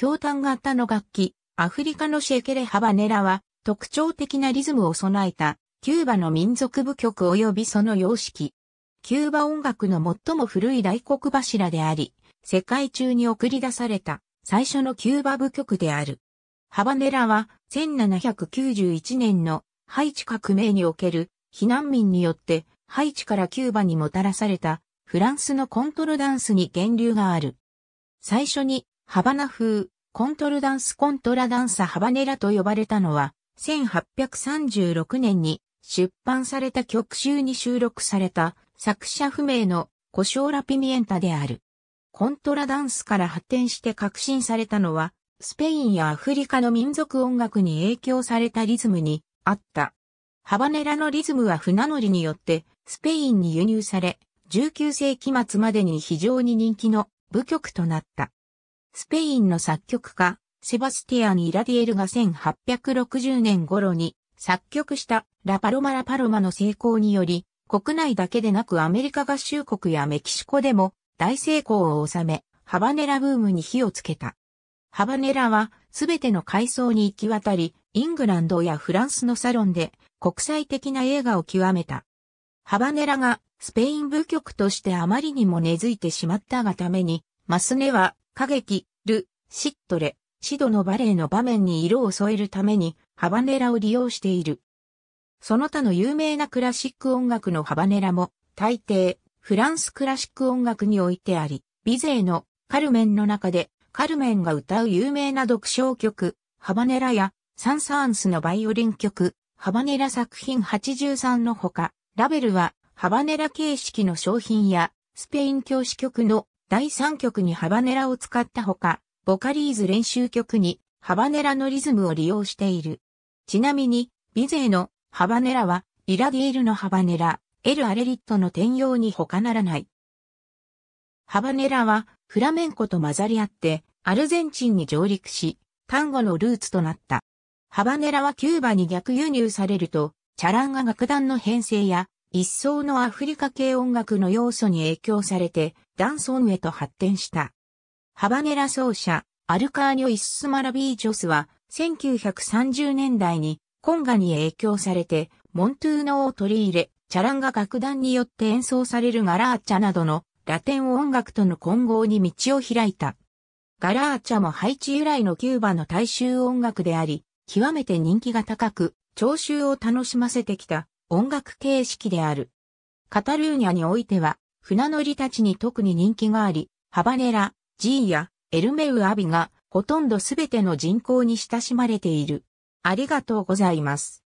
氷炭型の楽器、アフリカのシェケレハバネラは特徴的なリズムを備えたキューバの民族舞曲及びその様式。キューバ音楽の最も古い大黒柱であり、世界中に送り出された最初のキューバ舞曲である。ハバネラは1791年のハイチ革命における避難民によってハイチからキューバにもたらされたフランスのコントロダンスに源流がある。最初にハバナ風、コントルダンスコントラダンサハバネラと呼ばれたのは、1836年に出版された曲集に収録された作者不明のコショーラピミエンタである。コントラダンスから発展して革新されたのは、スペインやアフリカの民族音楽に影響されたリズムにあった。ハバネラのリズムは船乗りによってスペインに輸入され、19世紀末までに非常に人気の舞曲となった。スペインの作曲家、セバスティアン・イラディエルが1860年頃に作曲したラパロマラパロマの成功により、国内だけでなくアメリカ合衆国やメキシコでも大成功を収め、ハバネラブームに火をつけた。ハバネラはすべての階層に行き渡り、イングランドやフランスのサロンで国際的な映画を極めた。ハバネラがスペイン部局としてあまりにも根付いてしまったがために、マスネは歌劇、ル、シットレ、シドのバレエの場面に色を添えるためにハバネラを利用している。その他の有名なクラシック音楽のハバネラも大抵フランスクラシック音楽においてあり、ビゼーのカルメンの中でカルメンが歌う有名な独唱曲、ハバネラやサンサーンスのバイオリン曲、ハバネラ作品83のほか、ラベルはハバネラ形式の商品やスペイン教師曲の第3曲にハバネラを使ったほか、ボカリーズ練習曲にハバネラのリズムを利用している。ちなみに、ビゼーのハバネラは、イラディエルのハバネラ、エル・アレリットの転用に他ならない。ハバネラは、フラメンコと混ざり合って、アルゼンチンに上陸し、単語のルーツとなった。ハバネラはキューバに逆輸入されると、チャランが楽団の編成や一層のアフリカ系音楽の要素に影響されて、ダンソンへと発展した。ハバネラ奏者、アルカーニョ・イッスマラビージョスは、1930年代に、コンガに影響されて、モントゥーノを取り入れ、チャランが楽団によって演奏されるガラーチャなどのラテン音楽との混合に道を開いた。ガラーチャもハイチ由来のキューバの大衆音楽であり、極めて人気が高く、聴衆を楽しませてきた音楽形式である。カタルーニャにおいては、船乗りたちに特に人気があり、ハバネラ、ジーヤ、エルメウアビが、ほとんどすべての人口に親しまれている。ありがとうございます。